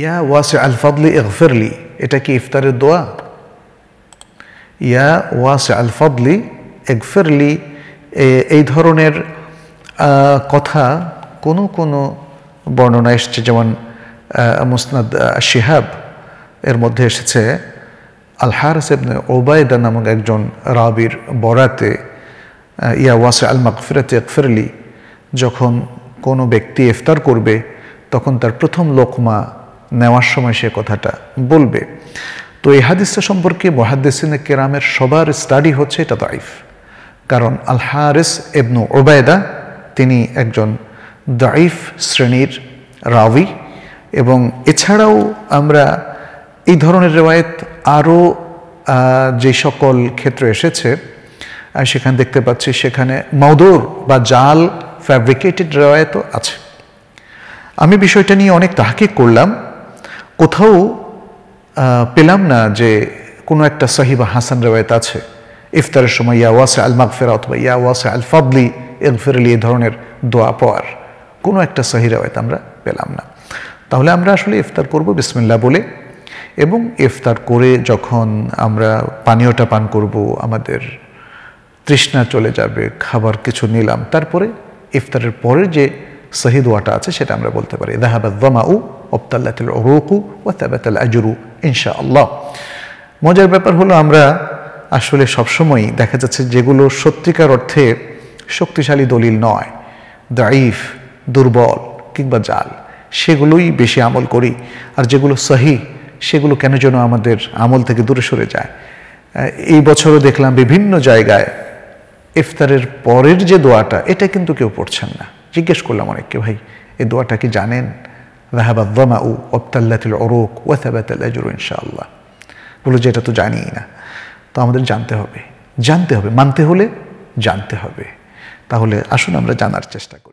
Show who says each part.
Speaker 1: ইয়া ওয়াসে আল ফাদলি ইগফিরলি এটা কি ইফতারের দোয়া ইয়া ওয়াসে আল ফাদলি ইগফিরলি এই ধরনের কথা কোনো কোনো বর্ণনা এসছে যেমন মুসনাদ শিহাব এর মধ্যে এসেছে আলহার হারস ওবায়দা নামক একজন রাবির বরাতে ইয়া ওয়াসে আল মাকফিরাত ইকফিরলি যখন কোনো ব্যক্তি ইফতার করবে তখন তার প্রথম লোকমা নেওয়ার সময় সে কথাটা বলবে তো এই হাদিসটা সম্পর্কে মহাদ্দেসিনে কেরামের সবার স্টাডি হচ্ছে এটা দাইফ কারণ আল হারিস এবনু ওবায়দা তিনি একজন দাইফ শ্রেণীর রাবি এবং এছাড়াও আমরা এই ধরনের রেওয়ায়ত আরও যে সকল ক্ষেত্রে এসেছে সেখানে দেখতে পাচ্ছি সেখানে মদর বা জাল ফ্যাব্রিকেটেড রেওয়ায়তও আছে আমি বিষয়টা নিয়ে অনেক তাহাকে করলাম কোথাও পেলাম না যে কোনো একটা সাহিব হাসান রেওয়ায়ত আছে ইফতারের সময় ইয়া ওয়াসে আল মাগফেরা অথবা ইয়া ওয়াসে আল ফাদলি এগফের এ ধরনের দোয়া পাওয়ার কোনো একটা সাহি রেওয়ায়ত আমরা পেলাম না তাহলে আমরা আসলে ইফতার করব বিসমিল্লা বলে এবং ইফতার করে যখন আমরা পানীয়টা পান করব আমাদের তৃষ্ণা চলে যাবে খাবার কিছু নিলাম তারপরে ইফতারের পরে যে সহি ওয়াটা আছে সেটা আমরা বলতে পারি দাহাবাদ দমা উ অবতাল্লাত ওরকু ও তাবাত আজরু ইনশা আল্লাহ মজার ব্যাপার হলো আমরা আসলে সবসময়ই দেখা যাচ্ছে যেগুলো সত্যিকার অর্থে শক্তিশালী দলিল নয় দাইফ দুর্বল কিংবা জাল সেগুলোই বেশি আমল করি আর যেগুলো সহি সেগুলো কেন যেন আমাদের আমল থেকে দূরে সরে যায় এই বছরও দেখলাম বিভিন্ন জায়গায় ইফতারের পরের যে দোয়াটা এটা কিন্তু কেউ পড়ছেন না জিজ্ঞেস করলাম অনেককে ভাই এই দোয়াটা কি জানেন ذهب الظمأ وابتلت العروق وثبت الأجر إن شاء الله বলে যে এটা তো জানিই না তো আমাদের জানতে হবে জানতে হবে মানতে হলে জানতে হবে তাহলে আসুন আমরা জানার চেষ্টা করি